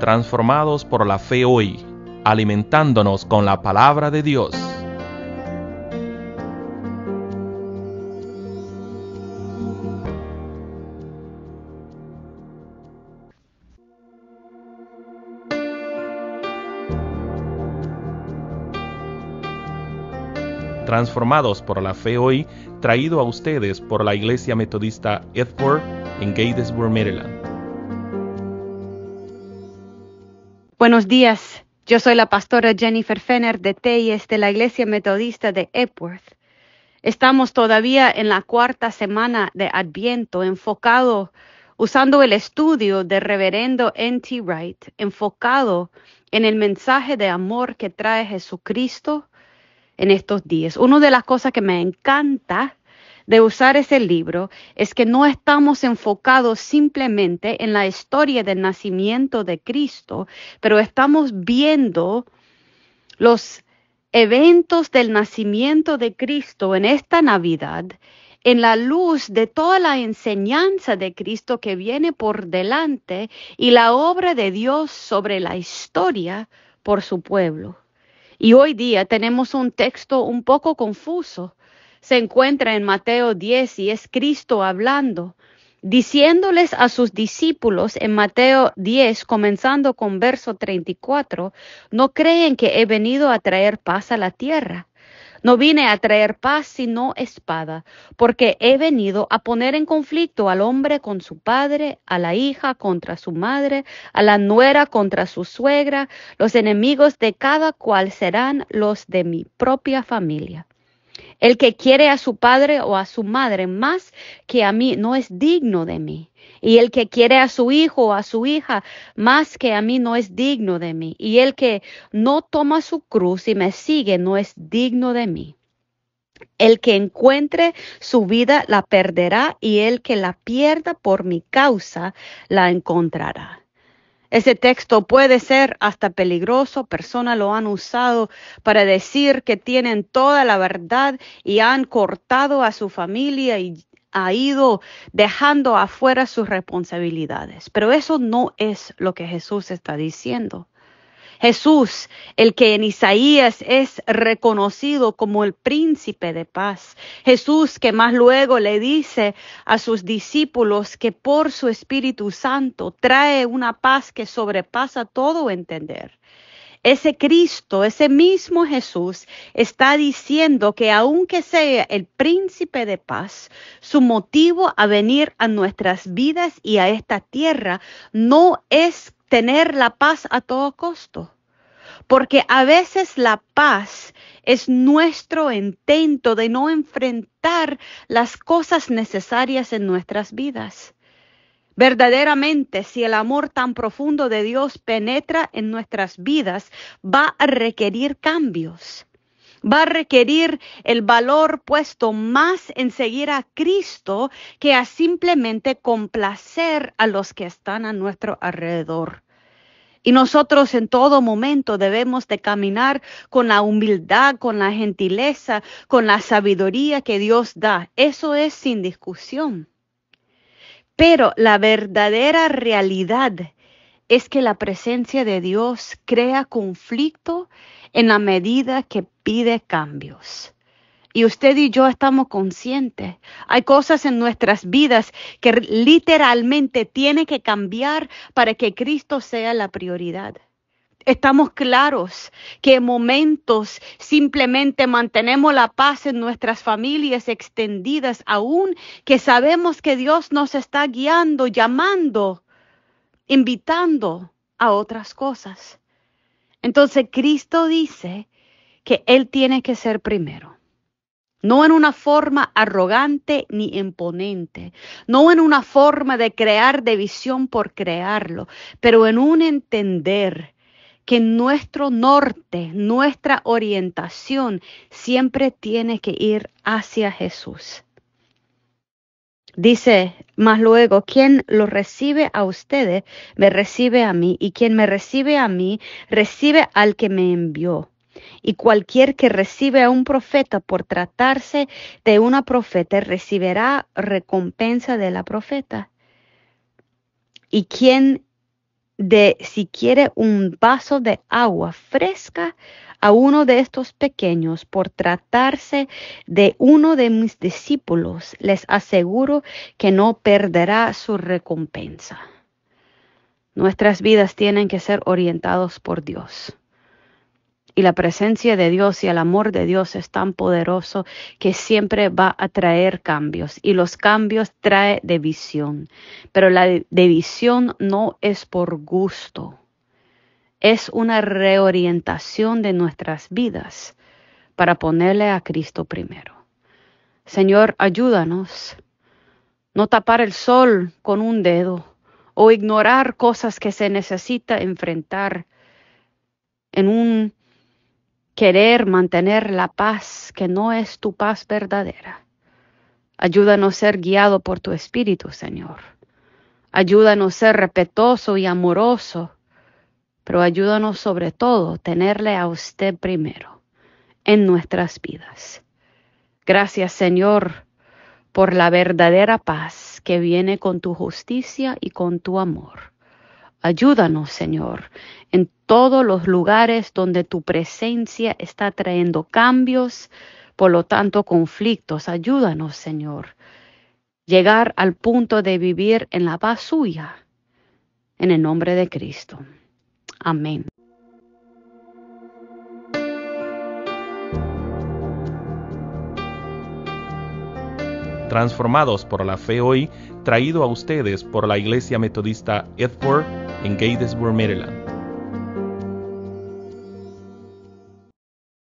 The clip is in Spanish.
transformados por la fe hoy, alimentándonos con la palabra de Dios. transformados por la fe hoy, traído a ustedes por la Iglesia Metodista Edford en Gatesburg, Maryland. Buenos días, yo soy la pastora Jennifer Fenner de Telles de la Iglesia Metodista de Epworth. Estamos todavía en la cuarta semana de Adviento, enfocado, usando el estudio del Reverendo N.T. Wright, enfocado en el mensaje de amor que trae Jesucristo en estos días. Una de las cosas que me encanta de usar ese libro es que no estamos enfocados simplemente en la historia del nacimiento de Cristo, pero estamos viendo los eventos del nacimiento de Cristo en esta Navidad en la luz de toda la enseñanza de Cristo que viene por delante y la obra de Dios sobre la historia por su pueblo. Y hoy día tenemos un texto un poco confuso se encuentra en Mateo 10 y es Cristo hablando, diciéndoles a sus discípulos en Mateo 10, comenzando con verso 34, no creen que he venido a traer paz a la tierra. No vine a traer paz sino espada, porque he venido a poner en conflicto al hombre con su padre, a la hija contra su madre, a la nuera contra su suegra, los enemigos de cada cual serán los de mi propia familia. El que quiere a su padre o a su madre más que a mí no es digno de mí. Y el que quiere a su hijo o a su hija más que a mí no es digno de mí. Y el que no toma su cruz y me sigue no es digno de mí. El que encuentre su vida la perderá y el que la pierda por mi causa la encontrará. Ese texto puede ser hasta peligroso, personas lo han usado para decir que tienen toda la verdad y han cortado a su familia y ha ido dejando afuera sus responsabilidades. Pero eso no es lo que Jesús está diciendo. Jesús, el que en Isaías es reconocido como el príncipe de paz. Jesús que más luego le dice a sus discípulos que por su Espíritu Santo trae una paz que sobrepasa todo entender. Ese Cristo, ese mismo Jesús, está diciendo que aunque sea el príncipe de paz, su motivo a venir a nuestras vidas y a esta tierra no es tener la paz a todo costo. Porque a veces la paz es nuestro intento de no enfrentar las cosas necesarias en nuestras vidas. Verdaderamente, si el amor tan profundo de Dios penetra en nuestras vidas, va a requerir cambios va a requerir el valor puesto más en seguir a Cristo que a simplemente complacer a los que están a nuestro alrededor. Y nosotros en todo momento debemos de caminar con la humildad, con la gentileza, con la sabiduría que Dios da. Eso es sin discusión. Pero la verdadera realidad es que la presencia de Dios crea conflicto en la medida que pide cambios. Y usted y yo estamos conscientes. Hay cosas en nuestras vidas que literalmente tiene que cambiar para que Cristo sea la prioridad. Estamos claros que en momentos simplemente mantenemos la paz en nuestras familias extendidas, aún que sabemos que Dios nos está guiando, llamando, invitando a otras cosas. Entonces Cristo dice que Él tiene que ser primero. No en una forma arrogante ni imponente, no en una forma de crear división por crearlo, pero en un entender que nuestro norte, nuestra orientación siempre tiene que ir hacia Jesús. Dice más luego, quien lo recibe a ustedes, me recibe a mí, y quien me recibe a mí, recibe al que me envió. Y cualquier que recibe a un profeta por tratarse de una profeta, recibirá recompensa de la profeta. Y quien de si quiere un vaso de agua fresca, a uno de estos pequeños por tratarse de uno de mis discípulos, les aseguro que no perderá su recompensa. Nuestras vidas tienen que ser orientados por Dios. Y la presencia de Dios y el amor de Dios es tan poderoso que siempre va a traer cambios. Y los cambios trae división. Pero la división no es por gusto es una reorientación de nuestras vidas para ponerle a Cristo primero. Señor, ayúdanos. No tapar el sol con un dedo o ignorar cosas que se necesita enfrentar en un querer mantener la paz que no es tu paz verdadera. Ayúdanos a ser guiado por tu Espíritu, Señor. Ayúdanos a ser respetuoso y amoroso pero ayúdanos sobre todo tenerle a usted primero en nuestras vidas. Gracias Señor por la verdadera paz que viene con tu justicia y con tu amor. Ayúdanos, Señor, en todos los lugares donde tu presencia está trayendo cambios, por lo tanto conflictos. Ayúdanos, Señor, llegar al punto de vivir en la paz suya, en el nombre de Cristo. Amén. Transformados por la fe hoy, traído a ustedes por la Iglesia Metodista Edford en Gatesburg, Maryland.